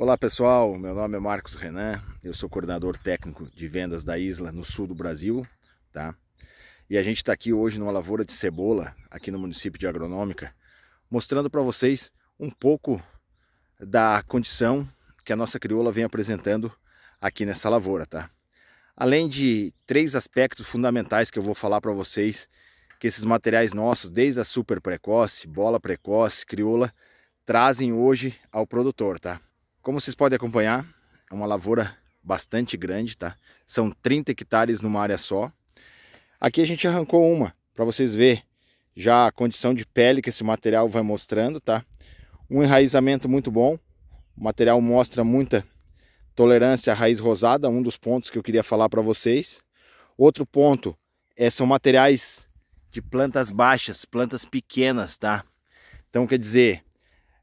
Olá pessoal, meu nome é Marcos Renan, eu sou coordenador técnico de vendas da Isla no sul do Brasil, tá? E a gente está aqui hoje numa lavoura de cebola aqui no município de Agronômica, mostrando para vocês um pouco da condição que a nossa crioula vem apresentando aqui nessa lavoura, tá? Além de três aspectos fundamentais que eu vou falar para vocês, que esses materiais nossos, desde a super precoce, bola precoce, crioula, trazem hoje ao produtor, tá? Como vocês podem acompanhar, é uma lavoura bastante grande, tá? São 30 hectares numa área só. Aqui a gente arrancou uma, para vocês verem já a condição de pele que esse material vai mostrando, tá? Um enraizamento muito bom, o material mostra muita tolerância à raiz rosada, um dos pontos que eu queria falar para vocês. Outro ponto é, são materiais de plantas baixas, plantas pequenas, tá? Então quer dizer,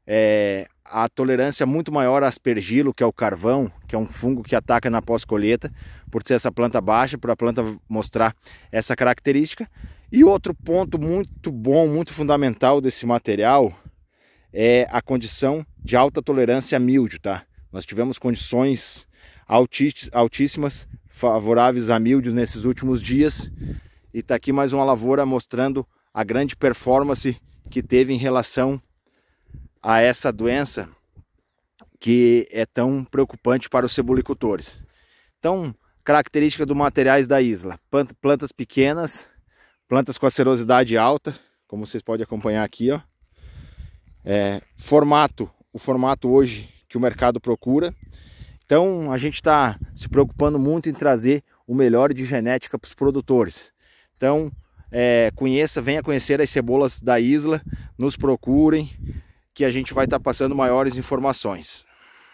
é, a tolerância é muito maior a aspergilo, que é o carvão, que é um fungo que ataca na pós-colheita, por ser essa planta baixa, para a planta mostrar essa característica. E outro ponto muito bom, muito fundamental desse material é a condição de alta tolerância a míldio, tá? Nós tivemos condições altíssimas, favoráveis a míldios nesses últimos dias. E está aqui mais uma lavoura mostrando a grande performance que teve em relação a essa doença que é tão preocupante para os cebolicultores. Então, característica dos materiais da isla: plantas pequenas, plantas com acerosidade alta, como vocês podem acompanhar aqui, ó. É, formato, o formato hoje que o mercado procura. Então, a gente está se preocupando muito em trazer o melhor de genética para os produtores. Então, é, conheça, venha conhecer as cebolas da isla, nos procurem, que a gente vai estar tá passando maiores informações.